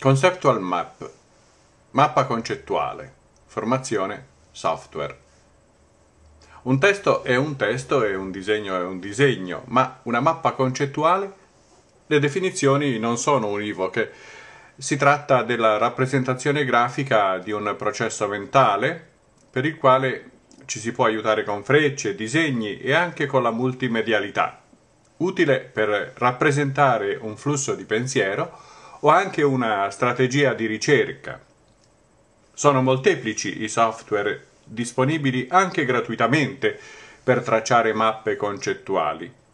Conceptual Map Mappa concettuale Formazione Software Un testo è un testo e un disegno è un disegno, ma una mappa concettuale? Le definizioni non sono univoche. Si tratta della rappresentazione grafica di un processo mentale per il quale ci si può aiutare con frecce, disegni e anche con la multimedialità, utile per rappresentare un flusso di pensiero o anche una strategia di ricerca. Sono molteplici i software disponibili anche gratuitamente per tracciare mappe concettuali.